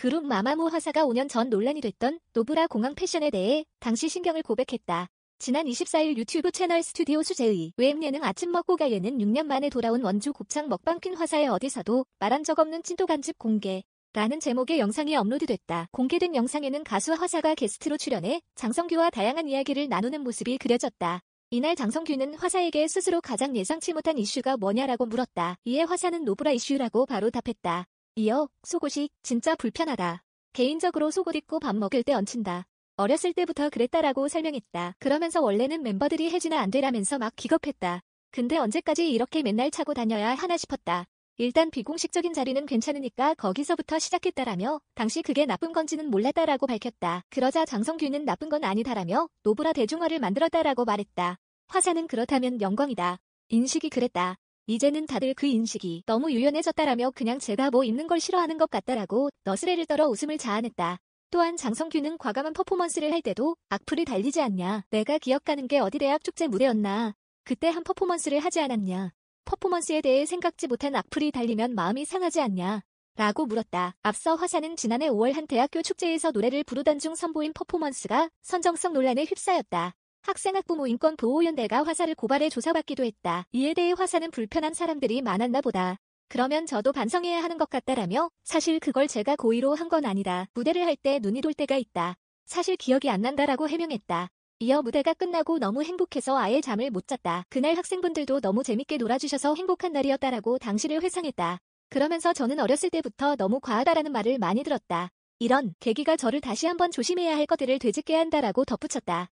그룹 마마무 화사가 5년 전 논란이 됐던 노브라 공항 패션에 대해 당시 신경을 고백했다. 지난 24일 유튜브 채널 스튜디오 수제의 외음 예능 아침 먹고 가예는 6년 만에 돌아온 원주 곱창 먹방퀸 화사의 어디서도 말한 적 없는 찐도 간집 공개. 라는 제목의 영상이 업로드됐다. 공개된 영상에는 가수 화사가 게스트로 출연해 장성규와 다양한 이야기를 나누는 모습이 그려졌다. 이날 장성규는 화사에게 스스로 가장 예상치 못한 이슈가 뭐냐라고 물었다. 이에 화사는 노브라 이슈라고 바로 답했다. 이어 속옷이 진짜 불편하다. 개인적으로 속옷 입고 밥 먹을 때 얹힌다. 어렸을 때부터 그랬다라고 설명했다. 그러면서 원래는 멤버들이 해지나 안 되라면서 막 기겁했다. 근데 언제까지 이렇게 맨날 차고 다녀야 하나 싶었다. 일단 비공식적인 자리는 괜찮으니까 거기서부터 시작했다라며 당시 그게 나쁜 건지는 몰랐다라고 밝혔다. 그러자 장성규는 나쁜 건 아니다라며 노브라 대중화를 만들었다라고 말했다. 화사는 그렇다면 영광이다. 인식이 그랬다. 이제는 다들 그 인식이 너무 유연해졌다라며 그냥 제가 뭐 입는 걸 싫어하는 것 같다라고 너스레를 떨어 웃음을 자아냈다. 또한 장성규는 과감한 퍼포먼스를 할 때도 악플이 달리지 않냐. 내가 기억하는게 어디 대학 축제 무대였나. 그때 한 퍼포먼스를 하지 않았냐. 퍼포먼스에 대해 생각지 못한 악플이 달리면 마음이 상하지 않냐. 라고 물었다. 앞서 화사는 지난해 5월 한 대학교 축제에서 노래를 부르던 중 선보인 퍼포먼스가 선정성 논란에 휩싸였다. 학생학부모 인권보호연대가 화사를 고발해 조사받기도 했다. 이에 대해 화사는 불편한 사람들이 많았나 보다. 그러면 저도 반성해야 하는 것 같다라며 사실 그걸 제가 고의로 한 건 아니다. 무대를 할 때 눈이 돌 때가 있다. 사실 기억이 안 난다라고 해명했다. 이어 무대가 끝나고 너무 행복해서 아예 잠을 못 잤다. 그날 학생분들도 너무 재밌게 놀아주셔서 행복한 날이었다라고 당시를 회상했다. 그러면서 저는 어렸을 때부터 너무 과하다라는 말을 많이 들었다. 이런 계기가 저를 다시 한번 조심해야 할 것들을 되짚게 한다라고 덧붙였다.